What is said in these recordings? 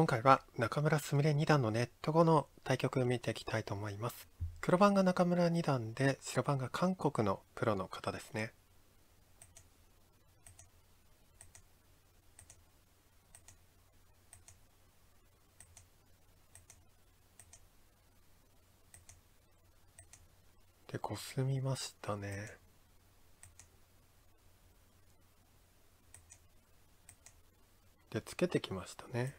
今回は中村すみれ二段のネット後の対局を見ていきたいと思います黒番が中村二段で白番が韓国のプロの方ですねでこすみましたねでつけてきましたね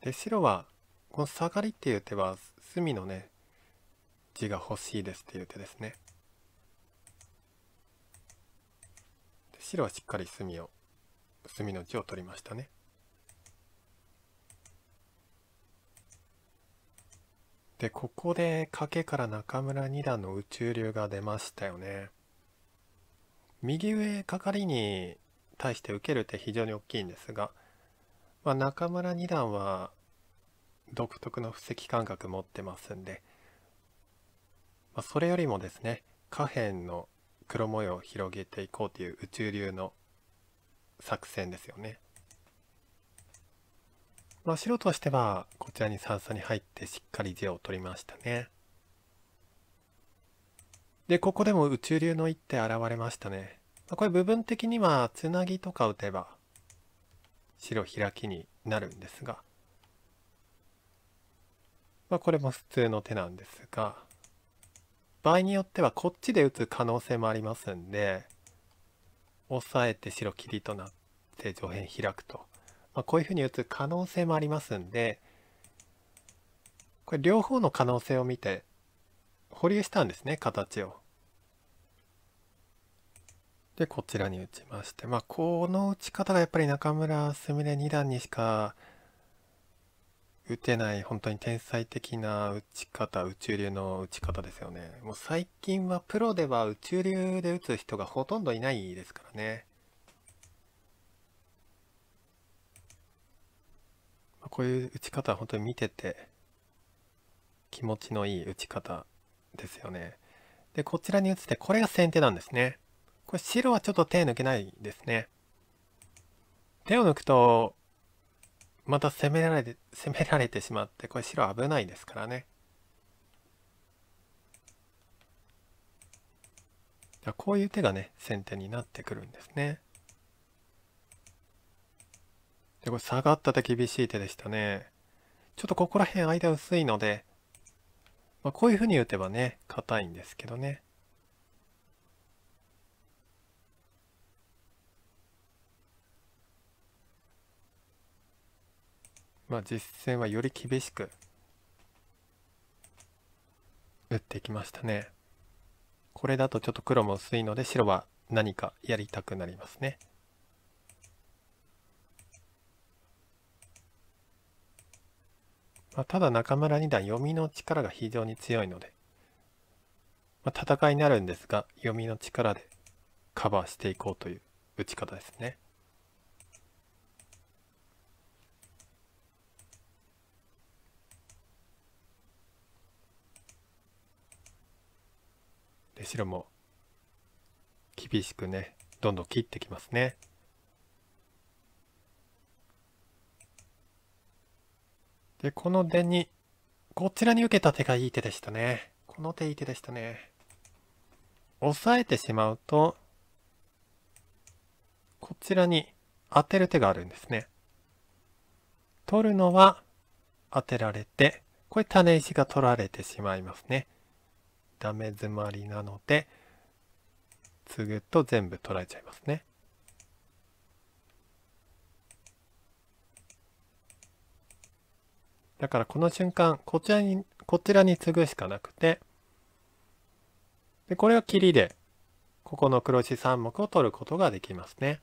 で白はこのサガリっていう手は隅のね地が欲しいですっていう手ですね白はしっかり隅を隅の地を取りましたねでここで賭けから中村二段の宇宙流が出ましたよね右上係に対して受ける手非常に大きいんですがまあ、中村二段は独特の布石感覚持ってますんで、まあ、それよりもですね下辺の黒模様を広げていこうという宇宙流の作戦ですよね。まあ、白としてはこちらに三々に入ってしっかり地を取りましたね。でここでも宇宙流の一手現れましたね。まあ、これ部分的にはつなぎとか打てば白開きになるんですが、まあ、これも普通の手なんですが場合によってはこっちで打つ可能性もありますんで押さえて白切りとなって上辺開くと、まあ、こういうふうに打つ可能性もありますんでこれ両方の可能性を見て保留したんですね形を。で、こちらに打ちまして、まあ、この打ち方がやっぱり中村すみれ2段にしか打てない本当に天才的な打ち方宇宙流の打ち方ですよねもう最近はプロでは宇宙流で打つ人がほとんどいないですからね、まこういう打ち方は本当に見てて気持ちのいい打ち方ですよねでこちらに打つってこれが先手なんですねこれ白はちょっと手抜けないですね。手を抜くと、また攻められて、攻められてしまって、これ白危ないですからね。こういう手がね、先手になってくるんですね。で、これ下がった手厳しい手でしたね。ちょっとここら辺間薄いので、まあ、こういうふうに打てばね、硬いんですけどね。まあ、実戦はより厳しく打ってきましたね。これだとちょっと黒も薄いので白は何かやりたくなりますね。まあ、ただ中村二段読みの力が非常に強いので、まあ、戦いになるんですが読みの力でカバーしていこうという打ち方ですね。で白も厳しくねどんどん切ってきますね。でこの出にこちらに受けた手がいい手でしたね。この手いい手でしたね。押さえてしまうとこちらに当てる手があるんですね。取るのは当てられてこれ種石が取られてしまいますね。ダメ詰まりなので継ぐと全部取られちゃいますね。だからこの瞬間こちらにこちらに継ぐしかなくてでこれは切りでここの黒地3目を取ることができますね。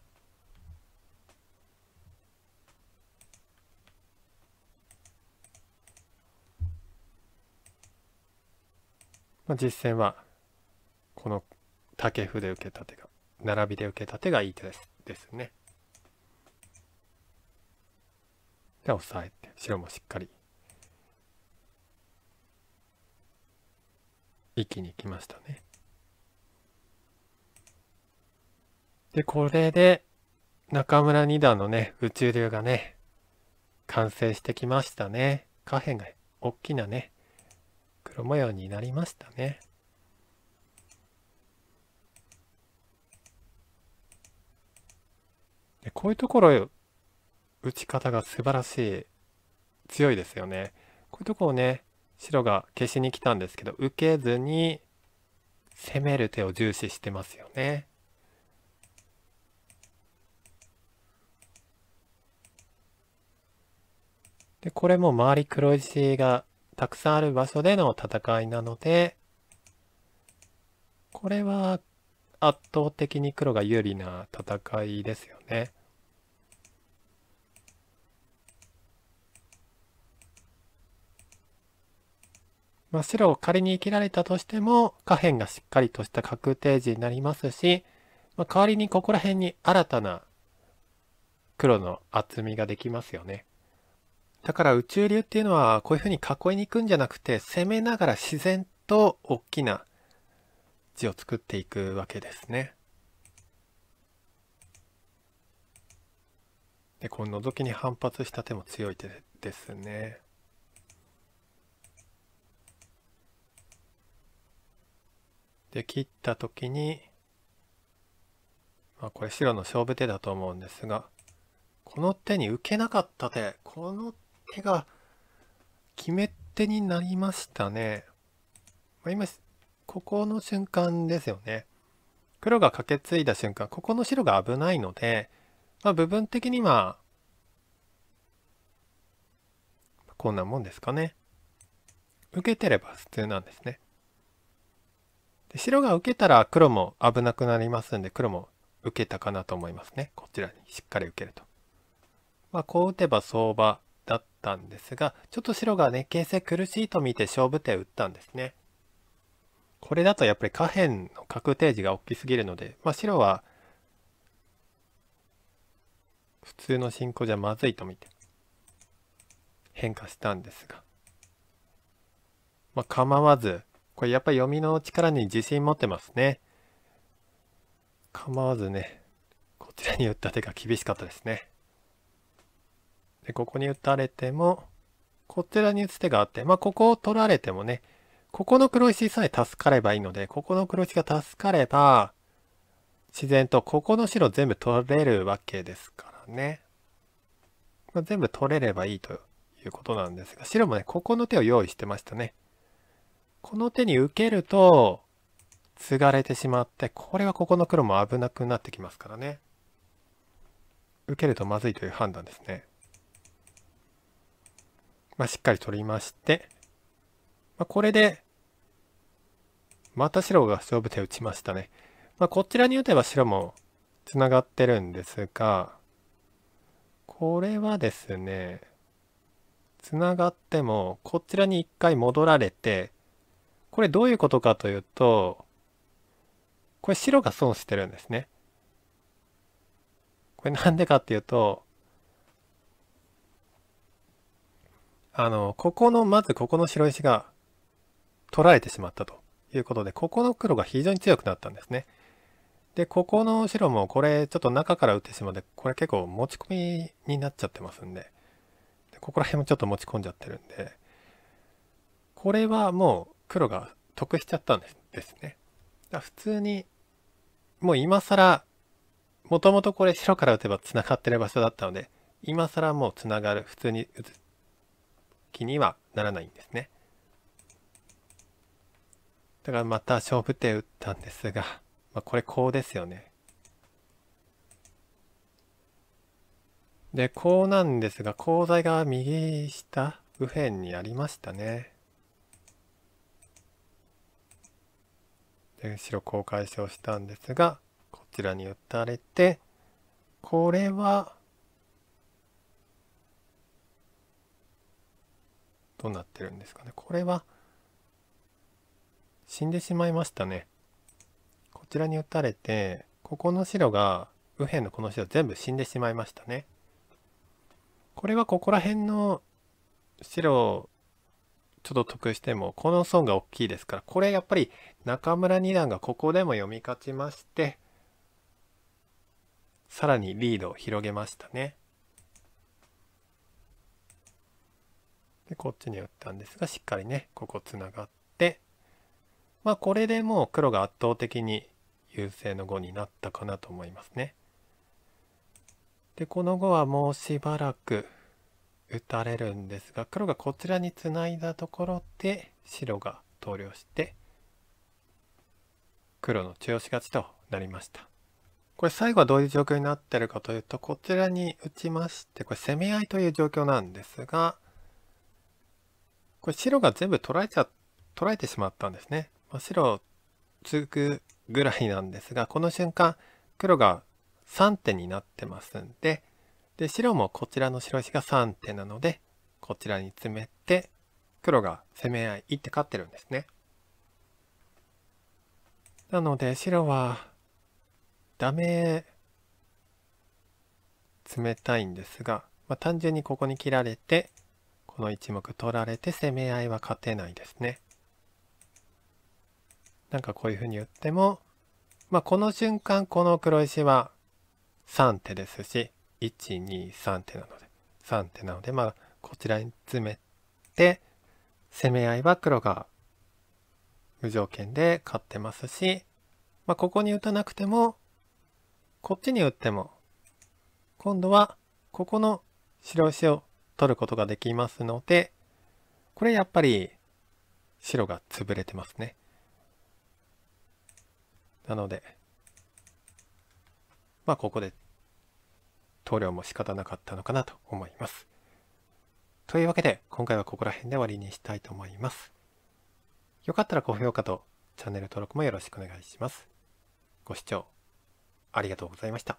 まあ、実戦はこの竹歩で受けた手が並びで受けた手がいい手ですですね。で押さえて白もしっかり一気に来ましたね。でこれで中村二段のね宇宙流がね完成してきましたね。下辺が大きなね黒模様になりましたね。でこういうところ打ち方が素晴らしい強いですよね。こういうとこをね白が消しに来たんですけど受けずに攻める手を重視してますよね。でこれも周り黒石がたくさんある場所での戦いなので、これは圧倒的に黒が有利な戦いですよね。まあ、白を仮に生きられたとしても下辺がしっかりとした確定地になりますし、まあ、代わりにここら辺に新たな黒の厚みができますよね。だから宇宙流っていうのはこういうふうに囲いに行くんじゃなくて攻めながら自然と大きな字を作っていくわけですね。でこの覗きに反発した手も強い手ですね。で切った時に、まあ、これ白の勝負手だと思うんですがこの手に受けなかった手この手手が決め手になりましたね。まあ、今、ここの瞬間ですよね。黒が駆けついだ瞬間、ここの白が危ないので、まあ、部分的には、こんなもんですかね。受けてれば普通なんですね。で白が受けたら黒も危なくなりますんで、黒も受けたかなと思いますね。こちらにしっかり受けると。まあ、こう打てば相場ったんですが、ちょっと白がね、形勢苦しいと見て勝負手を打ったんですね。これだとやっぱり下辺の確定値が大きすぎるので、まあ、白は普通の進行じゃまずいと見て変化したんですが、まあ、構わずこれやっぱり読みの力に自信持ってますね構わずねこちらに打った手が厳しかったですねで、ここに打たれても、こちらに打つ手があって、まあ、ここを取られてもね、ここの黒石さえ助かればいいので、ここの黒石が助かれば、自然とここの白全部取れるわけですからね。まあ、全部取れればいいということなんですが、白もね、ここの手を用意してましたね。この手に受けると、継がれてしまって、これはここの黒も危なくなってきますからね。受けるとまずいという判断ですね。まあ、しっかり取りまして、まあ、これで、また白が勝負手打ちましたね。まあ、こちらに打てば白も繋がってるんですが、これはですね、繋がっても、こちらに一回戻られて、これどういうことかというと、これ白が損してるんですね。これなんでかっていうと、あの、ここの、まずここの白石が取られてしまったということで、ここの黒が非常に強くなったんですね。で、ここの白もこれちょっと中から打ってしまって、これ結構持ち込みになっちゃってますんで、でここら辺もちょっと持ち込んじゃってるんで、これはもう黒が得しちゃったんですね。だ普通に、もう今更、もともとこれ白から打てば繋がってる場所だったので、今更もう繋がる、普通に打つ気にはならないんですね。だからまた勝負手打ったんですが、まあ、これこうですよね。で、こうなんですが、コウ材が右下、右辺にありましたね。で、白こう解消したんですが、こちらに打たれて、これは、どうなってるんですかねこれは死んでしまいましたねこちらに打たれてここの白が右辺のこの白全部死んでしまいましたねこれはここら辺の白ちょっと得してもこの損が大きいですからこれやっぱり中村二段がここでも読み勝ちましてさらにリードを広げましたね。でこっちに打ったんですがしっかりねここつながってまあこれでもう黒が圧倒的に優勢の碁になったかなと思いますね。でこの碁はもうしばらく打たれるんですが黒がこちらにつないだところで白が投了して黒の中押し勝ちとなりました。これ最後はどういう状況になってるかというとこちらに打ちましてこれ攻め合いという状況なんですがこれ白が全部取られちゃ、取られてしまったんですね。まあ、白続くぐらいなんですが、この瞬間黒が3手になってますんで、で、白もこちらの白石が3手なので、こちらに詰めて、黒が攻め合い1手勝ってるんですね。なので白はダメ冷たいんですが、まあ、単純にここに切られてこの1目取られて攻め合いは勝てないですね。なんかこういうふうに打っても、まあ、この瞬間この黒石は3手ですし123手なので3手なのでまあこちらに詰めて攻め合いは黒が無条件で勝ってますし、まあ、ここに打たなくてもこっちに打っても今度はここの白石を取ることができますので、これやっぱり白が潰れてますね。なので、まあここで投了も仕方なかったのかなと思います。というわけで、今回はここら辺で終わりにしたいと思います。よかったら高評価とチャンネル登録もよろしくお願いします。ご視聴ありがとうございました。